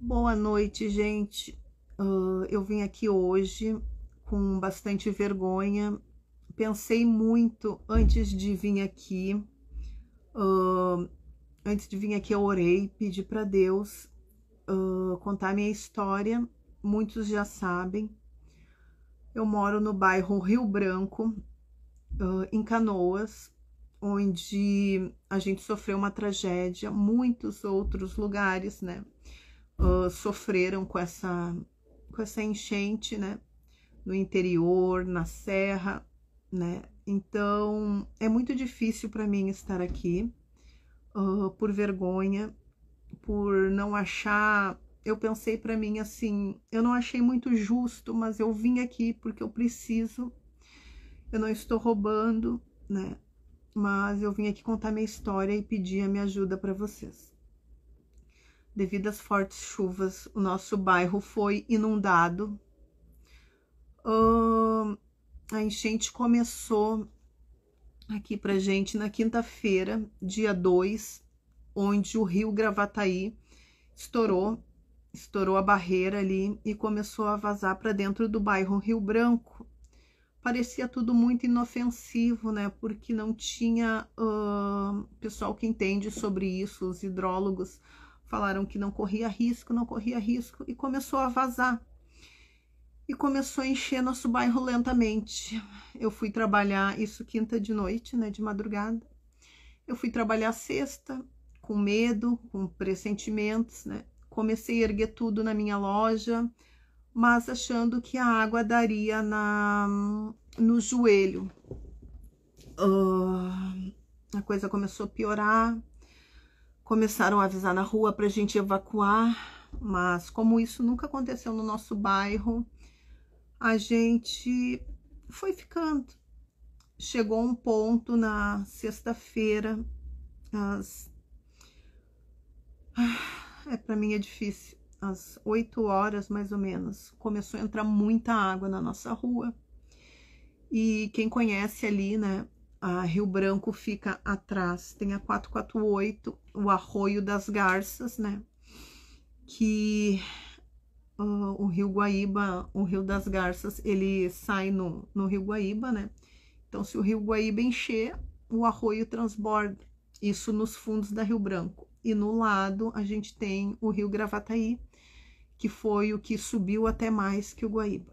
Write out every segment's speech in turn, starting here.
Boa noite, gente. Uh, eu vim aqui hoje com bastante vergonha. Pensei muito antes de vir aqui. Uh, antes de vir aqui, eu orei, pedi para Deus uh, contar minha história. Muitos já sabem. Eu moro no bairro Rio Branco, em Canoas, onde a gente sofreu uma tragédia, muitos outros lugares, né? uh, sofreram com essa, com essa enchente, né? No interior, na serra, né? Então, é muito difícil para mim estar aqui uh, por vergonha, por não achar. Eu pensei para mim assim, eu não achei muito justo, mas eu vim aqui porque eu preciso. Eu não estou roubando, né? Mas eu vim aqui contar minha história e pedir a minha ajuda para vocês devido às fortes chuvas, o nosso bairro foi inundado. Uh, a enchente começou aqui pra gente na quinta-feira, dia 2, onde o rio Gravataí estourou, estourou a barreira ali e começou a vazar para dentro do bairro Rio Branco. Parecia tudo muito inofensivo, né? Porque não tinha uh, pessoal que entende sobre isso, os hidrólogos Falaram que não corria risco, não corria risco e começou a vazar. E começou a encher nosso bairro lentamente. Eu fui trabalhar isso quinta de noite, né, de madrugada. Eu fui trabalhar sexta, com medo, com pressentimentos, né? Comecei a erguer tudo na minha loja, mas achando que a água daria na no joelho. Uh, a coisa começou a piorar começaram a avisar na rua para a gente evacuar, mas como isso nunca aconteceu no nosso bairro, a gente foi ficando. Chegou um ponto na sexta-feira, às... Ah, é para mim é difícil, às oito horas mais ou menos, começou a entrar muita água na nossa rua. E quem conhece ali, né, a Rio Branco fica atrás, tem a 448 o Arroio das Garças, né? Que uh, o Rio Guaíba, o Rio das Garças, ele sai no, no Rio Guaíba, né? Então, se o Rio Guaíba encher, o arroio transborda. Isso nos fundos da Rio Branco. E no lado, a gente tem o Rio Gravataí, que foi o que subiu até mais que o Guaíba.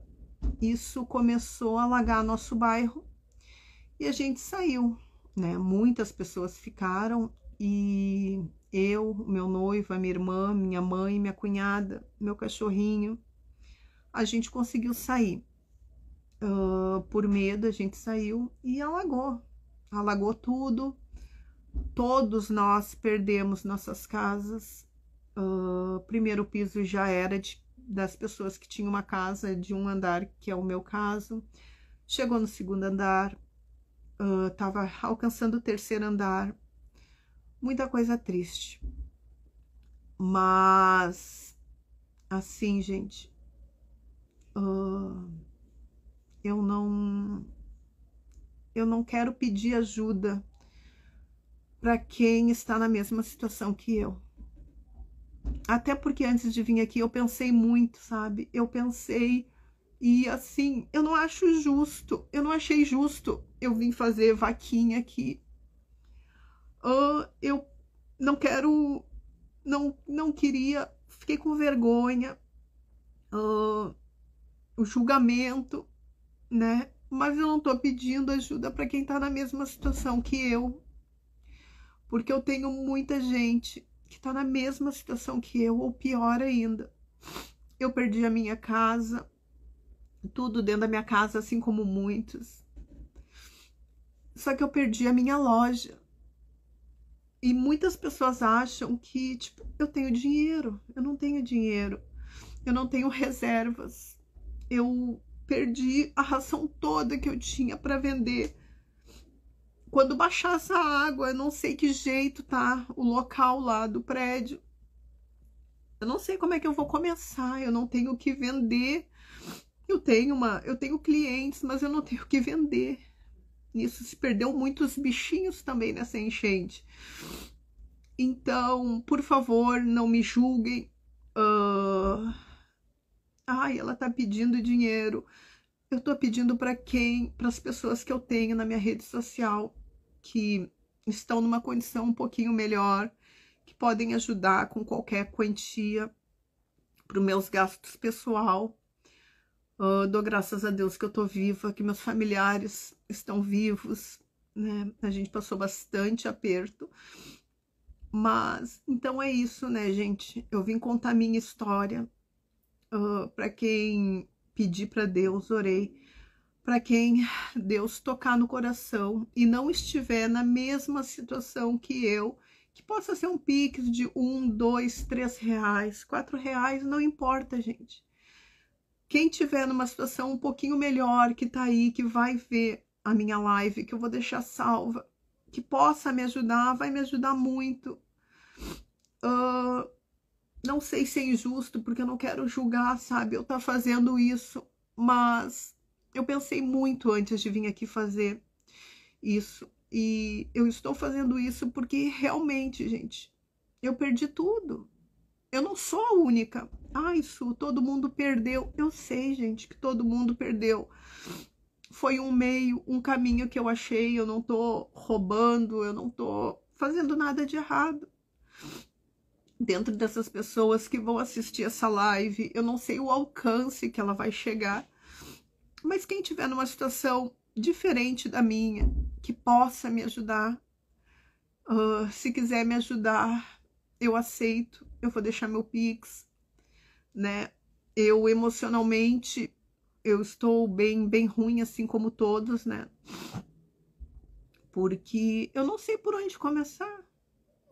Isso começou a alagar nosso bairro e a gente saiu, né? Muitas pessoas ficaram e eu, meu noivo, a minha irmã, minha mãe, minha cunhada, meu cachorrinho, a gente conseguiu sair. Uh, por medo, a gente saiu e alagou. Alagou tudo. Todos nós perdemos nossas casas. Uh, primeiro piso já era de, das pessoas que tinham uma casa de um andar, que é o meu caso. Chegou no segundo andar, estava ah, uh, alcançando o terceiro andar, muita coisa triste. Mas, assim, gente, uh, eu não. Eu não quero pedir ajuda para quem está na mesma situação que eu. Até porque antes de vir aqui eu pensei muito, sabe? Eu pensei e assim, eu não acho justo, eu não achei justo eu vim fazer vaquinha aqui uh, eu não quero, não, não queria, fiquei com vergonha, uh, o julgamento, né? Mas eu não estou pedindo ajuda para quem está na mesma situação que eu, porque eu tenho muita gente que está na mesma situação que eu, ou pior ainda. Eu perdi a minha casa, tudo dentro da minha casa, assim como muitos. Só que eu perdi a minha loja. E muitas pessoas acham que, tipo, eu tenho dinheiro, eu não tenho dinheiro, eu não tenho reservas, eu perdi a ração toda que eu tinha para vender. Quando baixar essa água, eu não sei que jeito tá o local lá do prédio. Eu não sei como é que eu vou começar, eu não tenho o que vender. Eu tenho uma, eu tenho clientes, mas eu não tenho o que vender. Isso se perdeu muitos bichinhos também nessa enchente. Então, por favor, não me julguem. Uh... Ai, ela tá pedindo dinheiro. Eu tô pedindo para quem? Para as pessoas que eu tenho na minha rede social que estão numa condição um pouquinho melhor, que podem ajudar com qualquer quantia para os meus gastos pessoal, Uh, dou graças a Deus que eu tô viva, que meus familiares estão vivos, né? A gente passou bastante aperto. Mas, então é isso, né, gente? Eu vim contar minha história. Uh, ah, para quem pedi para Deus, orei. Para quem Deus tocar no coração e não estiver na mesma situação que eu, que possa ser um pix de um, dois, três reais, quatro reais, não importa, gente quem tiver numa situação um pouquinho melhor, que tá aí, que vai ver a minha live, que eu vou deixar salva, que possa me ajudar, vai me ajudar muito. Uh, não sei se é injusto, porque eu não quero julgar, sabe? Eu tá fazendo isso, mas eu pensei muito antes de vir aqui fazer isso. E eu estou fazendo isso porque realmente, gente, eu perdi tudo eu não sou a única. Ai, Su, todo mundo perdeu. Eu sei, gente, que todo mundo perdeu. Foi um meio, um caminho que eu achei. Eu não tô roubando, eu não tô fazendo nada de errado. Dentro dessas pessoas que vão assistir essa live, eu não sei o alcance que ela vai chegar. Mas quem tiver numa situação diferente da minha, que possa me ajudar, uh, se quiser me ajudar eu aceito, eu vou deixar meu Pix, né? Eu emocionalmente eu estou bem, bem ruim, assim como todos, né? Porque eu não sei por onde começar.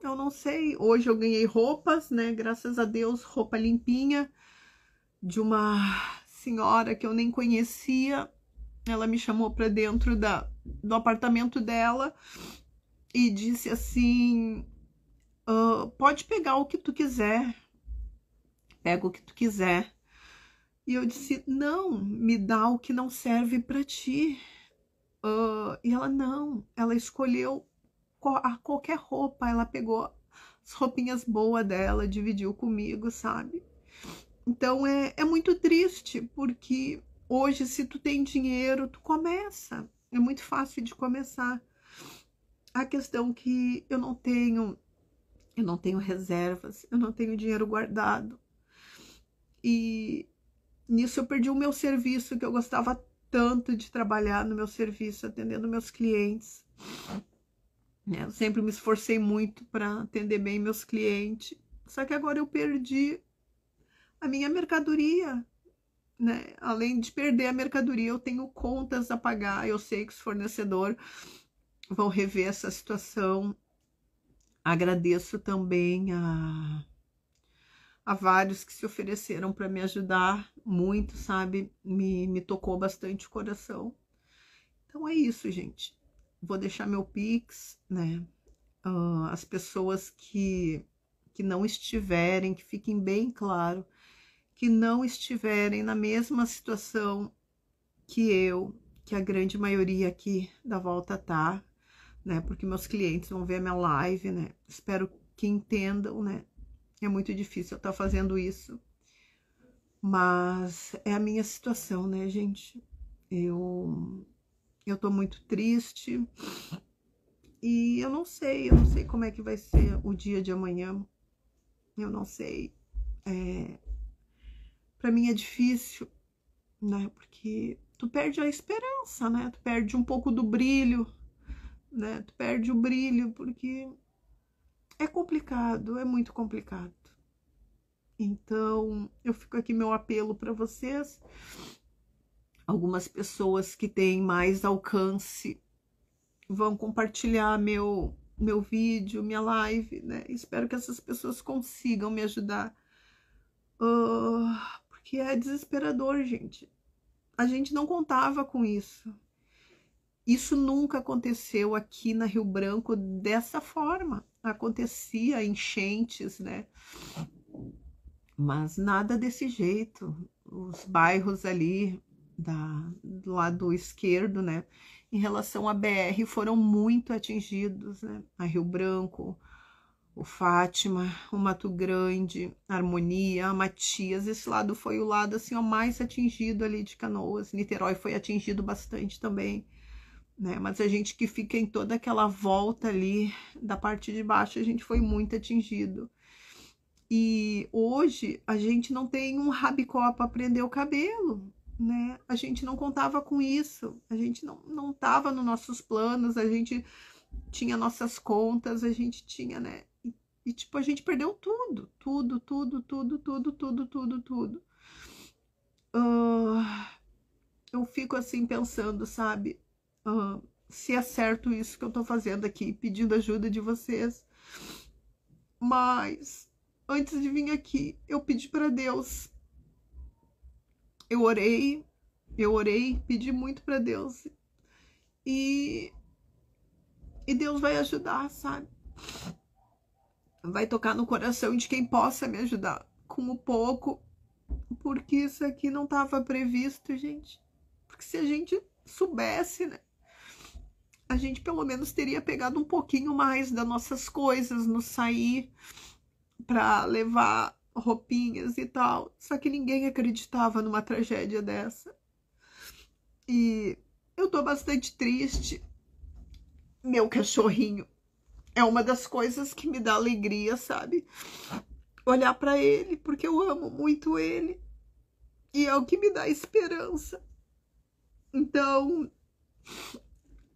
Eu não sei. Hoje eu ganhei roupas, né? Graças a Deus, roupa limpinha de uma senhora que eu nem conhecia. Ela me chamou para dentro da, do apartamento dela e disse assim: uh, pode pegar o que tu quiser, pega o que tu quiser. E eu disse, não, me dá o que não serve para ti. Uh, e ela, não, ela escolheu a qualquer roupa, ela pegou as roupinhas boas dela, dividiu comigo, sabe? Então é, é muito triste, porque hoje, se tu tem dinheiro, tu começa. É muito fácil de começar. A questão que eu não tenho eu não tenho reservas, eu não tenho dinheiro guardado. E nisso eu perdi o meu serviço, que eu gostava tanto de trabalhar no meu serviço, atendendo meus clientes. Né, eu sempre me esforcei muito para atender bem meus clientes. Só que agora eu perdi a minha mercadoria. Né? Além de perder a mercadoria, eu tenho contas a pagar. Eu sei que os fornecedores vão rever essa situação Agradeço também a, a vários que se ofereceram para me ajudar muito, sabe? Me, me tocou bastante o coração. Então é isso, gente. Vou deixar meu Pix, né? Uh, as pessoas que, que não estiverem, que fiquem bem claro, que não estiverem na mesma situação que eu, que a grande maioria aqui da volta tá, né? Porque meus clientes vão ver a minha live, né? Espero que entendam, né? É muito difícil eu estar tá fazendo isso. Mas é a minha situação, né, gente? Eu eu tô muito triste. E eu não sei, eu não sei como é que vai ser o dia de amanhã. Eu não sei. É, para mim é difícil, né? Porque tu perde a esperança, né? Tu perde um pouco do brilho né? Tu perde o brilho porque é complicado, é muito complicado. Então, eu fico aqui meu apelo para vocês. Algumas pessoas que têm mais alcance vão compartilhar meu meu vídeo, minha live, né? Espero que essas pessoas consigam me ajudar. Uh, porque é desesperador, gente. A gente não contava com isso. Isso nunca aconteceu aqui na Rio Branco dessa forma. Acontecia enchentes, né? Mas nada desse jeito. Os bairros ali da, do lado esquerdo, né? Em relação à BR, foram muito atingidos, né? A Rio Branco, o Fátima, o Mato Grande, a Harmonia, a Matias. Esse lado foi o lado assim, o mais atingido ali de Canoas. Niterói foi atingido bastante também né? Mas a gente que fica em toda aquela volta ali da parte de baixo, a gente foi muito atingido. E hoje a gente não tem um rabicó para prender o cabelo, né? A gente não contava com isso, a gente não não tava nos nossos planos, a gente tinha nossas contas, a gente tinha, né? E, e tipo, a gente perdeu tudo, tudo, tudo, tudo, tudo, tudo, tudo, tudo. Uh, eu fico assim pensando, sabe? uh, se é certo isso que eu estou fazendo aqui, pedindo ajuda de vocês. Mas antes de vir aqui, eu pedi para Deus. Eu orei, eu orei, pedi muito para Deus. E e Deus vai ajudar, sabe? Vai tocar no coração de quem possa me ajudar com o pouco, porque isso aqui não estava previsto, gente. Porque se a gente soubesse, né? a gente pelo menos teria pegado um pouquinho mais das nossas coisas no sair para levar roupinhas e tal. Só que ninguém acreditava numa tragédia dessa. E eu tô bastante triste. Meu cachorrinho é uma das coisas que me dá alegria, sabe? Olhar para ele, porque eu amo muito ele. E é o que me dá esperança. Então,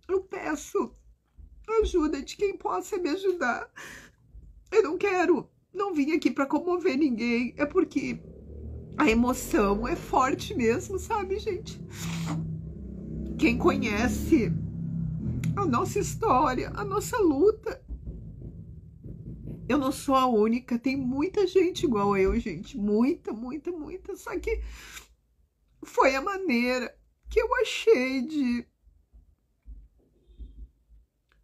eu peço ajuda de quem possa me ajudar. Eu não quero, não vim aqui para comover ninguém. É porque a emoção é forte mesmo, sabe, gente? Quem conhece a nossa história, a nossa luta. Eu não sou a única, tem muita gente igual eu, gente. Muita, muita, muita. Só que foi a maneira que eu achei de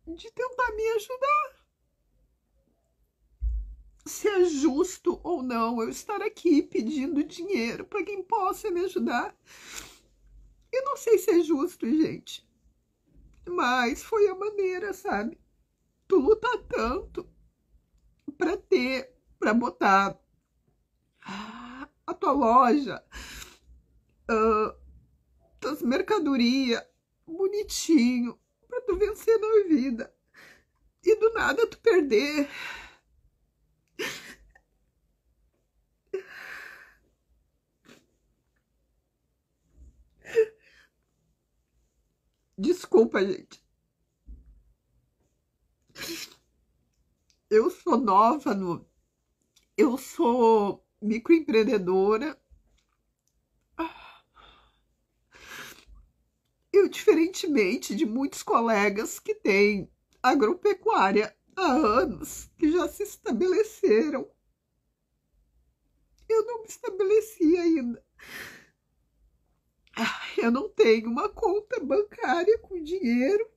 de tentar me ajudar. Se é justo ou não eu estar aqui pedindo dinheiro para quem possa me ajudar. Eu não sei se é justo, gente. Mas foi a maneira, sabe? Tu luta tanto para ter, para botar a tua loja, uh, tuas mercadorias bonitinho, tu vencer na vida e do nada tu perder. Desculpa, gente. Eu sou nova no. Eu sou microempreendedora Eu, diferentemente de muitos colegas que têm agropecuária há anos, que já se estabeleceram, eu não me estabeleci ainda. Ah, eu não tenho uma conta bancária com dinheiro.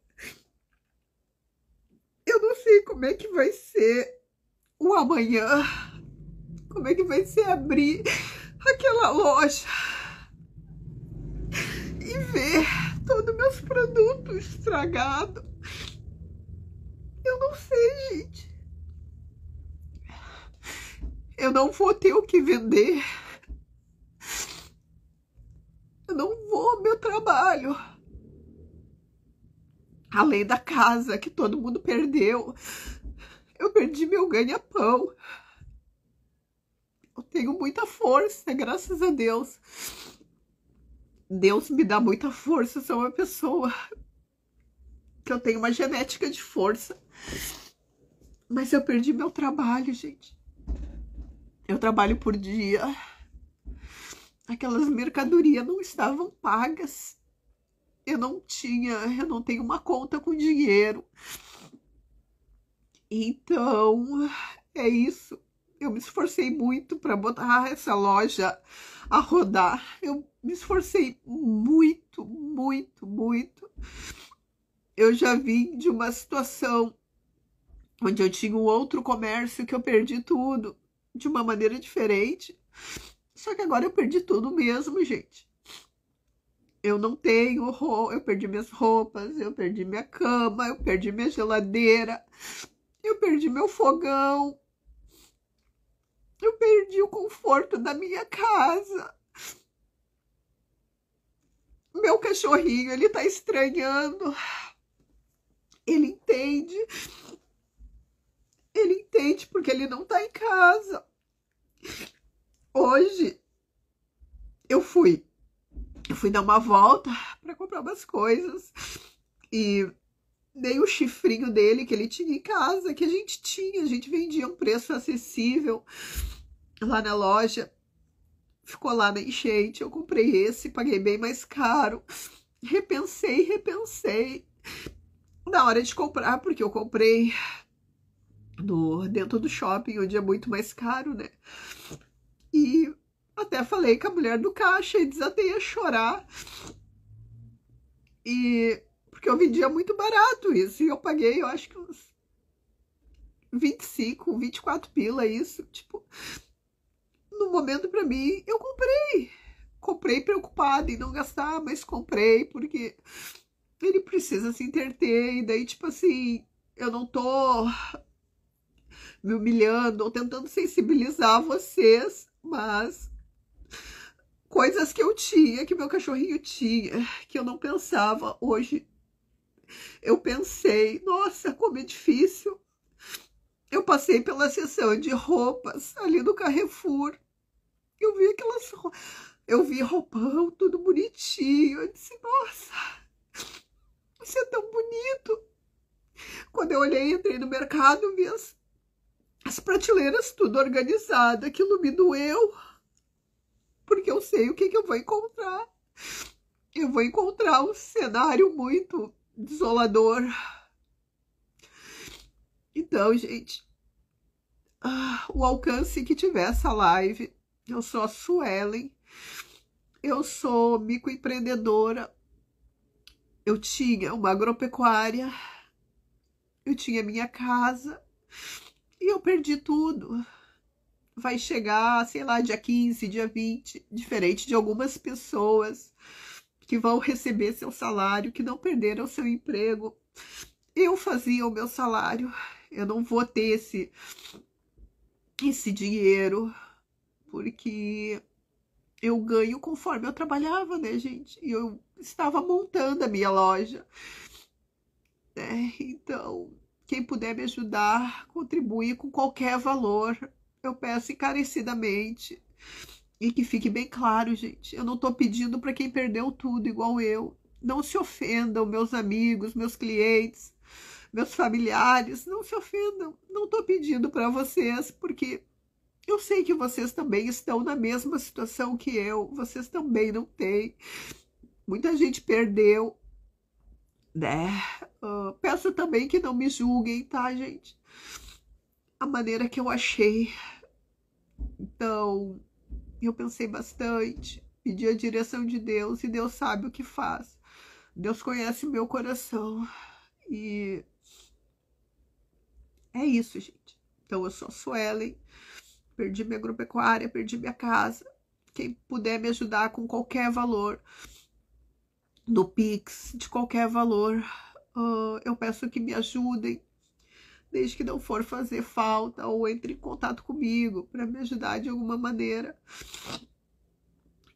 Eu não sei como é que vai ser o amanhã. Como é que vai ser abrir aquela loja e ver todos meus produtos estragados. Eu não sei, gente. Eu não vou ter o que vender. Eu não vou meu trabalho. Além da casa que todo mundo perdeu. Eu perdi meu ganha-pão. Eu tenho muita força, graças a Deus. Deus me dá muita força, sou uma pessoa que eu tenho uma genética de força. Mas eu perdi meu trabalho, gente. Eu trabalho por dia. Aquelas mercadorias não estavam pagas. Eu não tinha, eu não tenho uma conta com dinheiro. Então, é isso. Eu me esforcei muito para botar essa loja a rodar. Eu me esforcei muito, muito, muito. Eu já vim de uma situação onde eu tinha um outro comércio que eu perdi tudo de uma maneira diferente. Só que agora eu perdi tudo mesmo, gente. Eu não tenho roupa, eu perdi minhas roupas, eu perdi minha cama, eu perdi minha geladeira, eu perdi meu fogão, eu perdi o conforto da minha casa meu cachorrinho, ele tá estranhando. Ele entende. Ele entende porque ele não tá em casa. Hoje eu fui eu fui dar uma volta para comprar umas coisas e dei o chifrinho dele que ele tinha em casa, que a gente tinha, a gente vendia um preço acessível lá na loja ficou lá na enchente. Eu comprei esse, paguei bem mais caro. Repensei, repensei. Na hora de comprar, porque eu comprei no, dentro do shopping, onde é muito mais caro, né? E até falei com a mulher do caixa e desatei a chorar. E porque eu vendia muito barato isso. E eu paguei, eu acho que uns 25, 24 pila isso. Tipo, no momento para mim, eu comprei. Comprei preocupada em não gastar, mas comprei porque ele precisa se interter. E daí, tipo assim, eu não tô me humilhando ou tentando sensibilizar vocês, mas coisas que eu tinha, que meu cachorrinho tinha, que eu não pensava hoje. Eu pensei, nossa, como é difícil. Eu passei pela sessão de roupas ali do Carrefour eu vi aquelas eu vi roupão tudo bonitinho. Eu disse, nossa, você é tão bonito. Quando eu olhei, entrei no mercado, vi as, as prateleiras tudo organizada. Aquilo me doeu, porque eu sei o que, que eu vou encontrar. Eu vou encontrar um cenário muito desolador. Então, gente, ah, o alcance que tiver essa live eu sou a Suelen, eu sou microempreendedora, eu tinha uma agropecuária, eu tinha minha casa e eu perdi tudo. Vai chegar, sei lá, dia 15, dia 20, diferente de algumas pessoas que vão receber seu salário, que não perderam seu emprego. Eu fazia o meu salário, eu não vou ter esse, esse dinheiro porque eu ganho conforme eu trabalhava, né, gente? E eu estava montando a minha loja. Né? Então, quem puder me ajudar, contribuir com qualquer valor, eu peço encarecidamente. E que fique bem claro, gente, eu não estou pedindo para quem perdeu tudo igual eu. Não se ofendam, meus amigos, meus clientes, meus familiares, não se ofendam. Não estou pedindo para vocês, porque eu sei que vocês também estão na mesma situação que eu, vocês também não têm. Muita gente perdeu, né? Uh, peço também que não me julguem, tá, gente? A maneira que eu achei. Então, eu pensei bastante, pedi a direção de Deus e Deus sabe o que faz. Deus conhece meu coração e é isso, gente. Então, eu sou a Suelen perdi minha agropecuária, perdi minha casa. Quem puder me ajudar com qualquer valor, do Pix, de qualquer valor, uh, eu peço que me ajudem, desde que não for fazer falta ou entre em contato comigo para me ajudar de alguma maneira.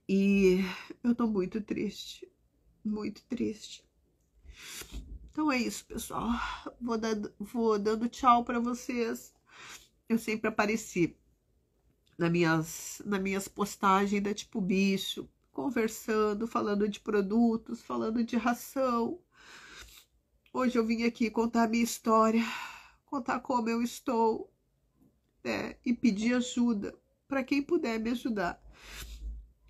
E eu tô muito triste, muito triste. Então é isso, pessoal. Vou dando, vou dando tchau para vocês. Eu sempre apareci nas minhas, nas minhas postagens da né, Tipo Bicho, conversando, falando de produtos, falando de ração. Hoje eu vim aqui contar a minha história, contar como eu estou, né? E pedir ajuda para quem puder me ajudar.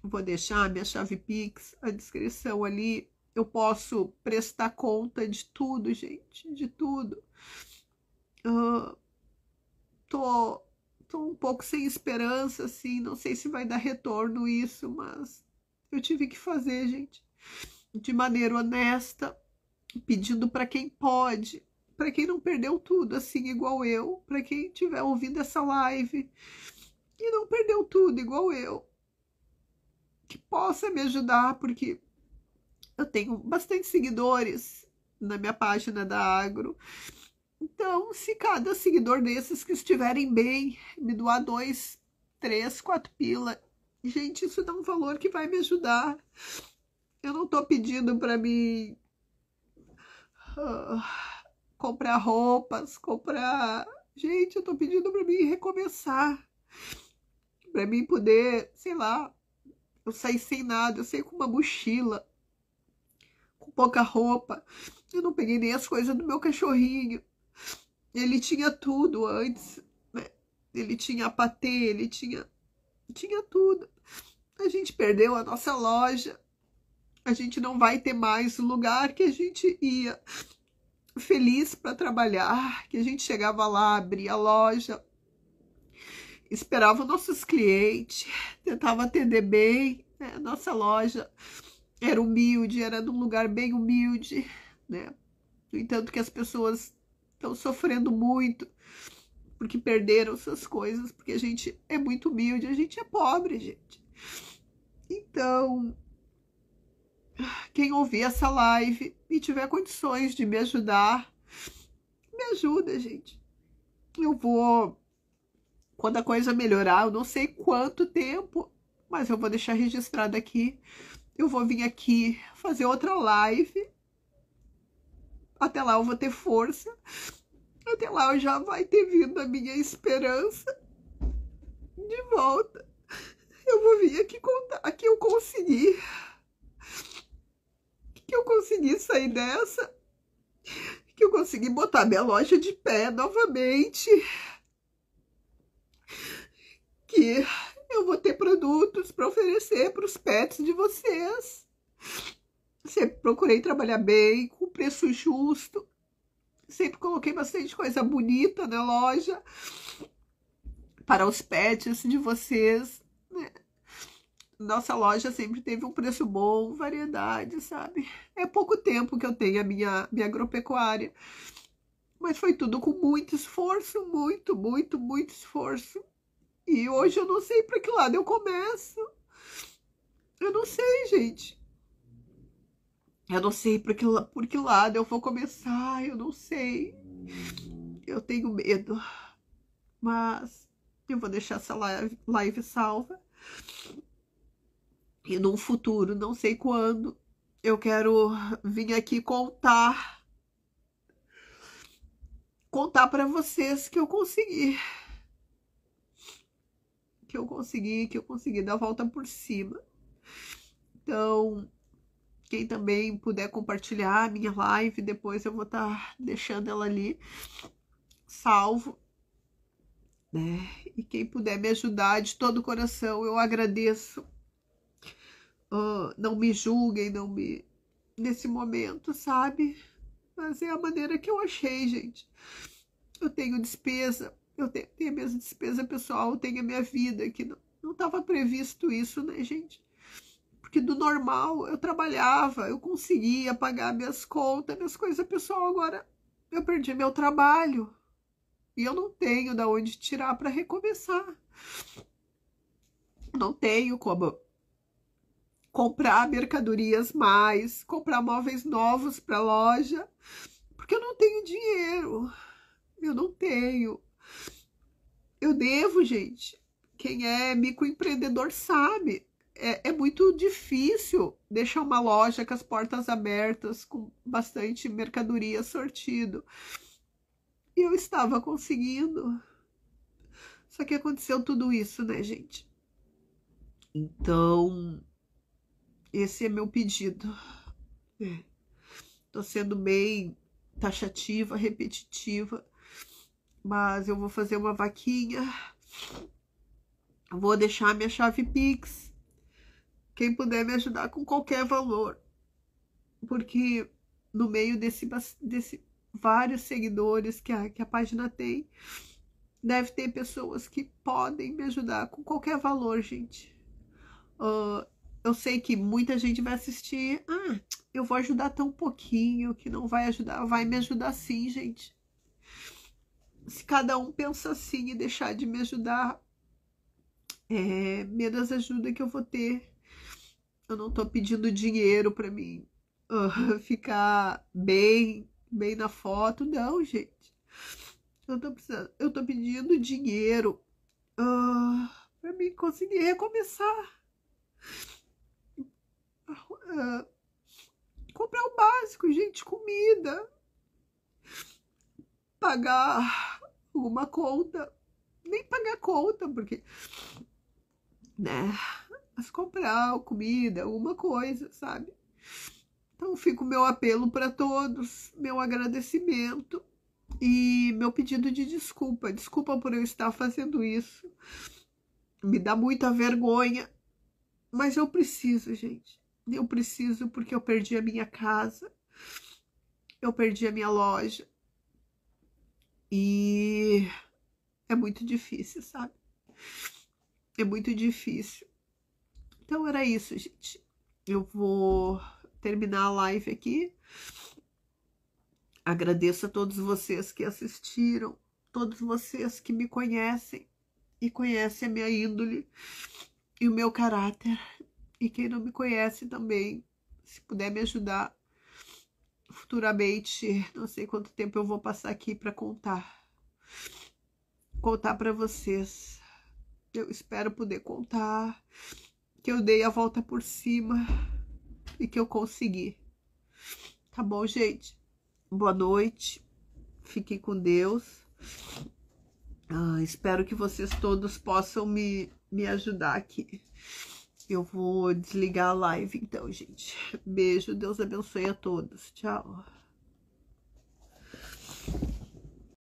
Vou deixar minha chave Pix, a descrição ali. Eu posso prestar conta de tudo, gente, de tudo. Uh, tô Estou um pouco sem esperança, assim, não sei se vai dar retorno isso, mas eu tive que fazer, gente, de maneira honesta, pedindo para quem pode, para quem não perdeu tudo, assim, igual eu, para quem tiver ouvindo essa live e não perdeu tudo, igual eu, que possa me ajudar, porque eu tenho bastante seguidores na minha página da Agro. Então, se cada seguidor desses que estiverem bem me doar dois, três, quatro pila, gente, isso dá um valor que vai me ajudar. Eu não tô pedindo para me uh, comprar roupas, comprar. Gente, eu tô pedindo para mim recomeçar. Para mim poder, sei lá, eu saí sem nada, eu saí com uma mochila, com pouca roupa. Eu não peguei nem as coisas do meu cachorrinho. Ele tinha tudo antes, né? Ele tinha a patê, ele tinha, tinha tudo. A gente perdeu a nossa loja, a gente não vai ter mais o lugar que a gente ia feliz para trabalhar, que a gente chegava lá, abria a loja, esperava nossos clientes, tentava atender bem, né? nossa loja era humilde, era num lugar bem humilde, né? No entanto que as pessoas estão sofrendo muito porque perderam suas coisas, porque a gente é muito humilde, a gente é pobre, gente. Então, quem ouvir essa live e tiver condições de me ajudar, me ajuda, gente. Eu vou, quando a coisa melhorar, eu não sei quanto tempo, mas eu vou deixar registrado aqui. Eu vou vir aqui fazer outra live até lá eu vou ter força. Até lá eu já vai ter vindo a minha esperança de volta. Eu vou vir aqui contar que eu consegui. Que eu consegui sair dessa. Que eu consegui botar minha loja de pé novamente. Que eu vou ter produtos para oferecer para os pets de vocês. Sempre procurei trabalhar bem, com preço justo. Sempre coloquei bastante coisa bonita na loja para os pets de vocês. Né? Nossa loja sempre teve um preço bom, variedade, sabe? É pouco tempo que eu tenho a minha, minha agropecuária. Mas foi tudo com muito esforço, muito, muito, muito esforço. E hoje eu não sei para que lado eu começo. Eu não sei, gente. Eu não sei por que, por que lado eu vou começar, eu não sei. Eu tenho medo. Mas eu vou deixar essa live, live salva. E num futuro, não sei quando, eu quero vir aqui contar. Contar para vocês que eu consegui. Que eu consegui, que eu consegui dar a volta por cima. Então, quem também puder compartilhar a minha live, depois eu vou estar tá deixando ela ali salvo. Né? E quem puder me ajudar de todo o coração, eu agradeço. Uh, não me julguem, não me. nesse momento, sabe? Mas é a maneira que eu achei, gente. Eu tenho despesa, eu tenho, tenho a minha despesa pessoal, eu tenho a minha vida, que não estava previsto isso, né, gente? porque do normal eu trabalhava, eu conseguia pagar minhas contas, minhas coisas pessoal. Agora eu perdi meu trabalho e eu não tenho da onde tirar para recomeçar. Não tenho como comprar mercadorias mais, comprar móveis novos para loja, porque eu não tenho dinheiro. Eu não tenho. Eu devo, gente. Quem é microempreendedor sabe é, é muito difícil deixar uma loja com as portas abertas, com bastante mercadoria sortido. E eu estava conseguindo. Só que aconteceu tudo isso, né, gente? Então, esse é meu pedido. Estou é. sendo bem taxativa, repetitiva, mas eu vou fazer uma vaquinha. Vou deixar minha chave Pix quem puder me ajudar com qualquer valor. Porque no meio desse, desse vários seguidores que a, que a página tem, deve ter pessoas que podem me ajudar com qualquer valor, gente. Uh, eu sei que muita gente vai assistir. Ah, eu vou ajudar tão pouquinho que não vai ajudar. Vai me ajudar sim, gente. Se cada um pensar assim e deixar de me ajudar, é, menos ajuda que eu vou ter eu não tô pedindo dinheiro para mim uh, ficar bem, bem na foto, não, gente. Eu tô, precisando, eu tô pedindo dinheiro uh, ah, para mim conseguir recomeçar. Uh, comprar o básico, gente, comida, pagar alguma conta, nem pagar conta, porque, né, comprar comida, alguma coisa, sabe? Então fica o meu apelo para todos, meu agradecimento e meu pedido de desculpa. Desculpa por eu estar fazendo isso. Me dá muita vergonha, mas eu preciso, gente. Eu preciso porque eu perdi a minha casa, eu perdi a minha loja. E é muito difícil, sabe? É muito difícil. Então era isso, gente. Eu vou terminar a live aqui. Agradeço a todos vocês que assistiram, todos vocês que me conhecem e conhecem a minha índole e o meu caráter. E quem não me conhece também, se puder me ajudar futuramente, não sei quanto tempo eu vou passar aqui para contar. Contar para vocês. Eu espero poder contar que eu dei a volta por cima e que eu consegui. Tá bom, gente? Boa noite. Fiquem com Deus. Ah, espero que vocês todos possam me, me ajudar aqui. Eu vou desligar a live então, gente. Beijo, Deus abençoe a todos. Tchau.